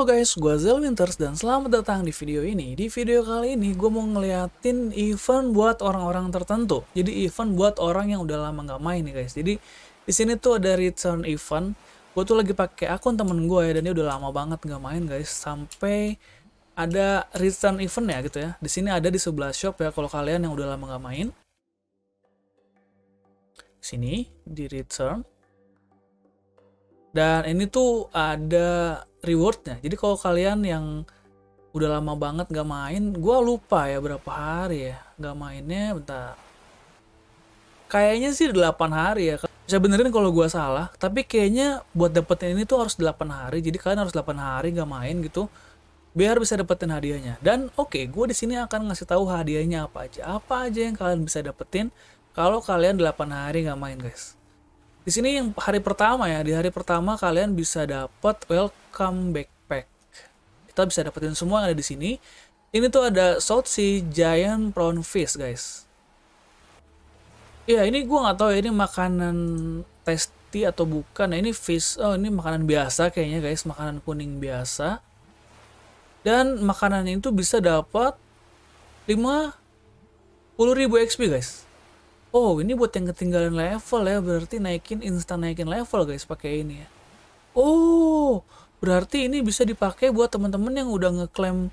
Halo guys, gue Zel Winters dan selamat datang di video ini. Di video kali ini gue mau ngeliatin event buat orang-orang tertentu. Jadi event buat orang yang udah lama nggak main nih guys. Jadi di sini tuh ada return event. Gue tuh lagi pakai akun temen gue ya dan dia udah lama banget nggak main guys. Sampai ada return event ya gitu ya. Di sini ada di sebelah shop ya kalau kalian yang udah lama nggak main. Sini di return. Dan ini tuh ada rewardnya jadi kalau kalian yang udah lama banget gak main gue lupa ya berapa hari ya gak mainnya bentar kayaknya sih 8 hari ya bisa benerin kalau gue salah tapi kayaknya buat dapetin ini tuh harus 8 hari jadi kalian harus 8 hari gak main gitu biar bisa dapetin hadiahnya dan oke okay, gue di sini akan ngasih tahu hadiahnya apa aja apa aja yang kalian bisa dapetin kalau kalian 8 hari gak main guys di sini yang hari pertama ya, di hari pertama kalian bisa dapat welcome backpack. Kita bisa dapetin semua yang ada di sini. Ini tuh ada South Sea Giant Prawn Fish, guys. Ya, ini gua nggak tahu ya, ini makanan tasty atau bukan. Nah, ini fish. Oh, ini makanan biasa kayaknya, guys. Makanan kuning biasa. Dan makanan itu bisa dapat puluh ribu XP, guys oh ini buat yang ketinggalan level ya berarti naikin instan naikin level guys pakai ini ya oh berarti ini bisa dipakai buat teman-teman yang udah ngeklaim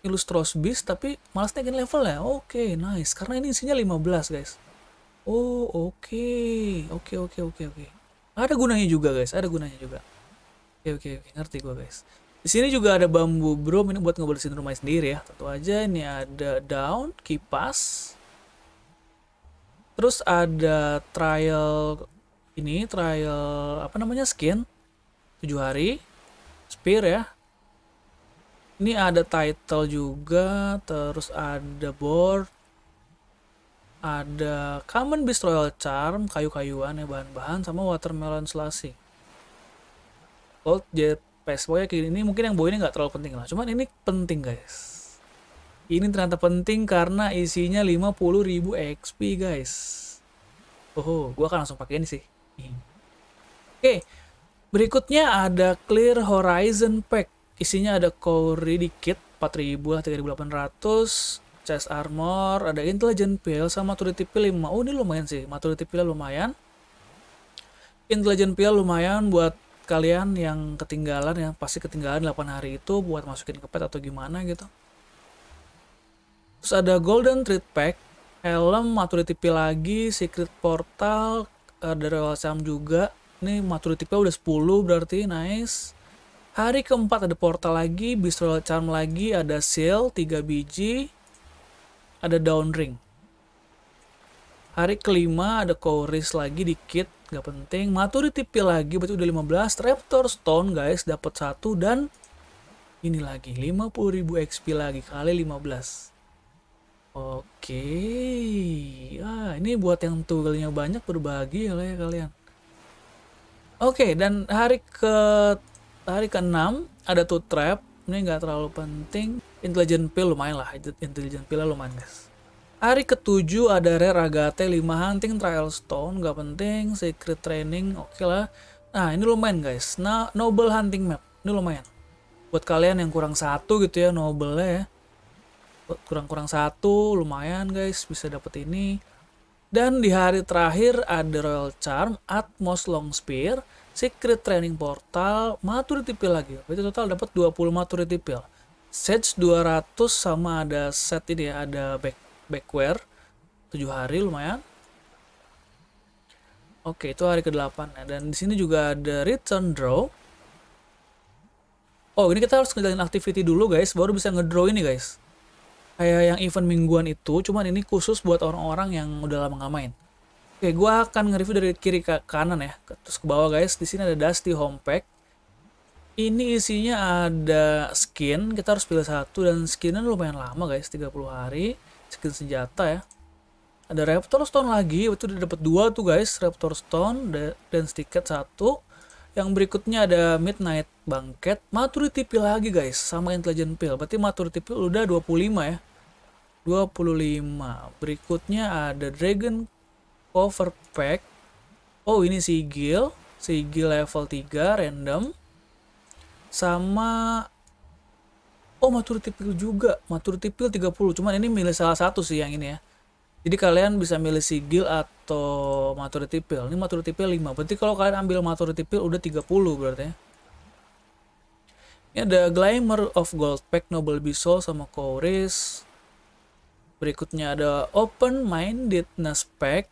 Illustros Beast tapi malas naikin level ya oke okay, nice karena ini isinya 15 guys oh oke okay. oke okay, oke okay, oke okay, oke okay. ada gunanya juga guys ada gunanya juga oke okay, oke okay, oke okay. ngerti gua guys di sini juga ada bambu bro ini buat ngebersihin rumah sendiri ya tentu aja ini ada daun kipas terus ada trial ini trial apa namanya skin 7 hari spear ya ini ada title juga terus ada board ada common beast royal charm kayu-kayuan ya bahan-bahan sama watermelon selasih gold jet pass Pokoknya kayak ini mungkin yang boy ini nggak terlalu penting lah cuman ini penting guys ini ternyata penting karena isinya 50.000 XP, guys. Oh, gua akan langsung pakai ini sih. Oke. Berikutnya ada Clear Horizon Pack. Isinya ada Core dikit, 4000 lah, 3800, chest armor, ada intelligent pill sama maturity pill 5. Oh, ini lumayan sih. Maturity pill lumayan. Intelligent pill lumayan buat kalian yang ketinggalan ya, pasti ketinggalan 8 hari itu buat masukin ke pet atau gimana gitu. Terus ada Golden Treat Pack, helm, maturity P lagi, secret portal, ada reward sam juga. Ini maturity P udah 10 berarti, nice. Hari keempat ada portal lagi, beast royal charm lagi, ada seal 3 biji, ada down ring. Hari kelima ada chorus lagi dikit, nggak penting. Maturity P lagi, berarti udah 15. Raptor Stone guys, dapat satu dan ini lagi 50.000 XP lagi kali 15. Oke, ah ini buat yang toolnya banyak berbagi lah ya kalian. Oke, dan hari ke hari ke enam ada tuh trap. Ini nggak terlalu penting. Intelligent pill lumayan lah, intelligent pill lumayan guys. Hari ke ketujuh ada rare agate 5 hunting trial stone nggak penting. Secret training oke okay lah. Nah ini lumayan guys. Nah noble hunting map ini lumayan. Buat kalian yang kurang satu gitu ya noble ya kurang-kurang satu lumayan guys bisa dapat ini dan di hari terakhir ada Royal Charm, Atmos Long Spear, Secret Training Portal, Maturity Pill lagi. Itu total dapat 20 Maturity Pill. Sage 200 sama ada set ini ya, ada back backwear 7 hari lumayan. Oke, itu hari ke-8 ya. Nah, dan di sini juga ada return draw. Oh, ini kita harus ngejalanin activity dulu guys, baru bisa ngedraw ini guys kayak yang event mingguan itu cuman ini khusus buat orang-orang yang udah lama ngamain. main oke gue akan nge-review dari kiri ke kanan ya terus ke bawah guys di sini ada Dusty Home Pack ini isinya ada skin kita harus pilih satu dan skinnya lumayan lama guys 30 hari skin senjata ya ada Raptor Stone lagi, itu udah dapet dua tuh guys, Raptor Stone dan stiket satu. Yang berikutnya ada Midnight Banquet, Maturity Pill lagi guys, sama Intelligent Pill. Berarti Maturity Pill udah 25 ya. 25 berikutnya ada Dragon Cover Pack oh ini sigil sigil level 3 random sama oh maturity pill juga maturity pill 30 cuman ini milih salah satu sih yang ini ya jadi kalian bisa milih sigil atau maturity pill ini maturity pill 5 berarti kalau kalian ambil maturity pill udah 30 berarti ya ini ada glimmer of Gold Pack Noble Bisol sama Chorus Berikutnya ada open mindedness pack,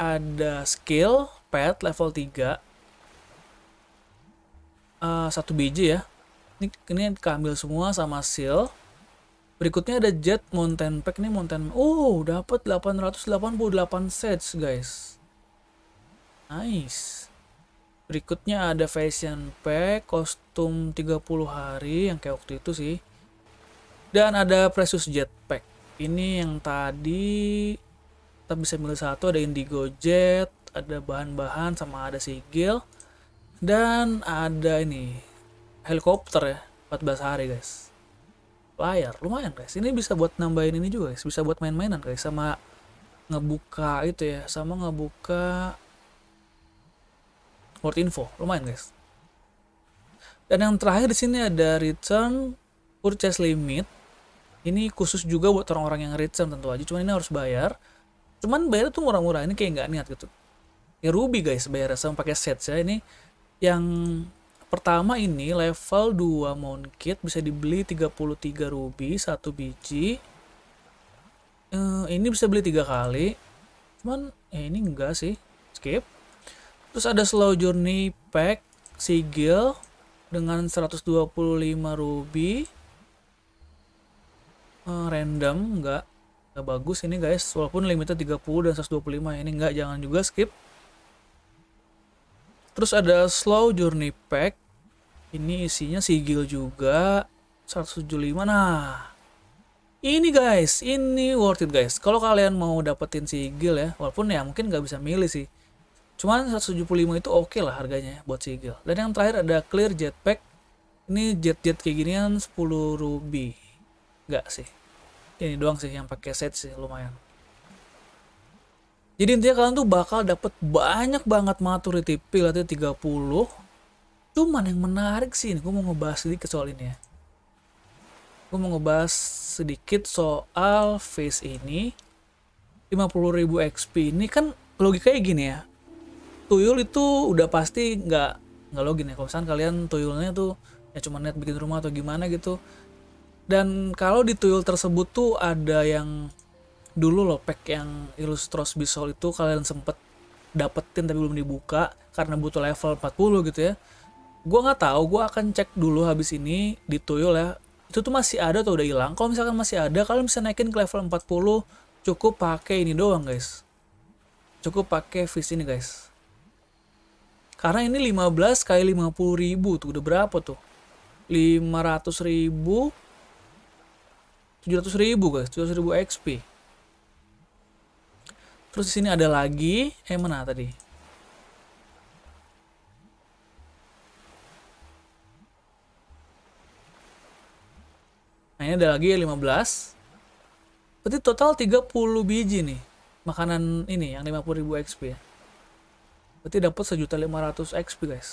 ada skill pet level 3. Uh, eh, satu biji ya. Ini ini keambil semua sama seal. Berikutnya ada jet mountain pack nih mountain. Oh, dapat 888 sets, guys. Nice. Berikutnya ada fashion pack, kostum 30 hari yang kayak waktu itu sih. Dan ada precious jet pack ini yang tadi kita bisa milih satu ada indigo jet ada bahan-bahan sama ada sigil dan ada ini helikopter ya 14 hari guys layar lumayan guys ini bisa buat nambahin ini juga guys bisa buat main-mainan guys sama ngebuka itu ya sama ngebuka word info lumayan guys dan yang terakhir di sini ada return purchase limit ini khusus juga buat orang-orang yang rich tentu aja cuman ini harus bayar cuman bayar tuh murah-murah ini kayak nggak niat gitu ini ruby guys bayar sama pakai set ya ini yang pertama ini level 2 mount kit bisa dibeli 33 ruby satu biji ehm, ini bisa beli tiga kali cuman eh ini enggak sih skip terus ada slow journey pack sigil dengan 125 ruby Eh, random enggak enggak bagus ini guys walaupun limitnya 30 dan 125 ini enggak jangan juga skip terus ada slow journey pack ini isinya sigil juga 175 nah ini guys ini worth it guys kalau kalian mau dapetin sigil ya walaupun ya mungkin nggak bisa milih sih cuman 175 itu oke okay lah harganya buat sigil dan yang terakhir ada clear jetpack ini jet-jet kayak ginian 10 ruby nggak sih ini doang sih yang pakai set sih lumayan jadi intinya kalian tuh bakal dapet banyak banget maturity pill atau 30 cuman yang menarik sih ini gue mau ngebahas sedikit soal ini ya gue mau ngebahas sedikit soal face ini 50.000 XP ini kan logikanya gini ya tuyul itu udah pasti nggak nggak login ya kalau misalnya kalian tuyulnya tuh ya cuma net bikin rumah atau gimana gitu dan kalau di tuyul tersebut tuh ada yang dulu loh pack yang Illustros Bisol itu kalian sempet dapetin tapi belum dibuka karena butuh level 40 gitu ya. Gue nggak tahu, gue akan cek dulu habis ini di tuyul ya. Itu tuh masih ada atau udah hilang? Kalau misalkan masih ada, kalian bisa naikin ke level 40 cukup pakai ini doang guys. Cukup pakai vis ini guys. Karena ini 15 kali 50 ribu tuh udah berapa tuh? 500 ribu 700 ribu guys 700 ribu XP terus di sini ada lagi eh mana tadi nah ini ada lagi 15 berarti total 30 biji nih makanan ini yang 50 ribu XP ya berarti dapat 1.500 XP guys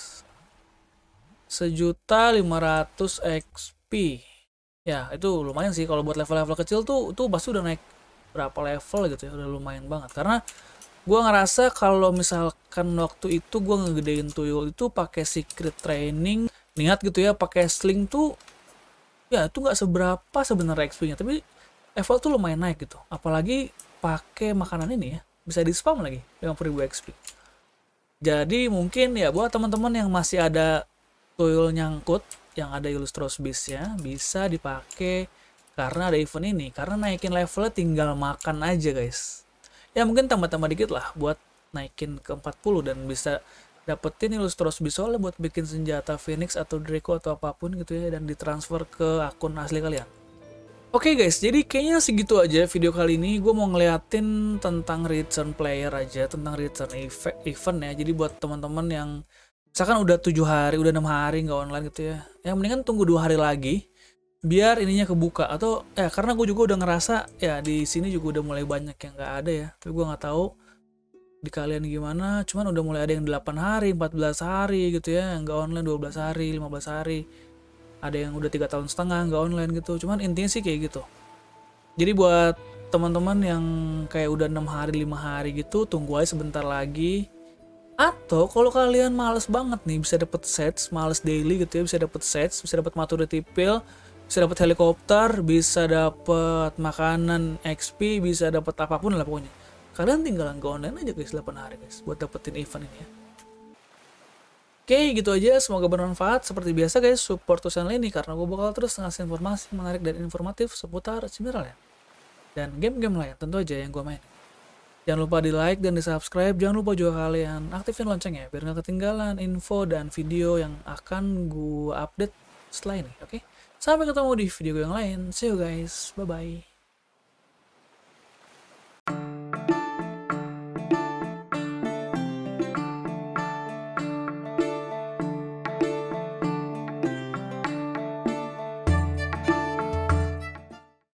1.500 XP ya itu lumayan sih kalau buat level-level kecil tuh tuh pasti udah naik berapa level gitu ya udah lumayan banget karena gue ngerasa kalau misalkan waktu itu gue ngegedein tuyul itu pakai secret training niat gitu ya pakai sling tuh ya itu nggak seberapa sebenarnya XP-nya tapi level tuh lumayan naik gitu apalagi pakai makanan ini ya bisa di spam lagi 50.000 XP jadi mungkin ya buat teman-teman yang masih ada tuyul nyangkut yang ada Illustrious Beast ya bisa dipakai karena ada event ini. Karena naikin levelnya tinggal makan aja guys. Ya mungkin tambah-tambah dikit lah buat naikin ke 40 dan bisa dapetin Beast Bisole buat bikin senjata Phoenix atau Draco atau apapun gitu ya dan ditransfer ke akun asli kalian. Oke okay guys, jadi kayaknya segitu aja video kali ini. Gue mau ngeliatin tentang return player aja, tentang return event ya. Jadi buat teman-teman yang misalkan udah tujuh hari udah enam hari nggak online gitu ya yang mendingan tunggu dua hari lagi biar ininya kebuka atau ya karena gue juga udah ngerasa ya di sini juga udah mulai banyak yang nggak ada ya tapi gue nggak tahu di kalian gimana cuman udah mulai ada yang delapan hari empat belas hari gitu ya nggak online dua belas hari lima belas hari ada yang udah tiga tahun setengah nggak online gitu cuman intinya sih kayak gitu jadi buat teman-teman yang kayak udah enam hari lima hari gitu tunggu aja sebentar lagi atau kalau kalian males banget nih bisa dapat sets, males daily gitu ya, bisa dapat sets, bisa dapat maturity pill, bisa dapat helikopter, bisa dapat makanan XP, bisa dapat apapun lah pokoknya. Kalian tinggal go online aja guys 8 hari guys buat dapetin event ini ya. Oke gitu aja semoga bermanfaat seperti biasa guys support channel ini karena gue bakal terus ngasih informasi menarik dan informatif seputar ya dan game-game lain tentu aja yang gue main. Jangan lupa di like dan di subscribe. Jangan lupa juga kalian aktifin loncengnya biar nggak ketinggalan info dan video yang akan gue update setelah ini. Oke, okay? sampai ketemu di video yang lain. See you guys, bye bye.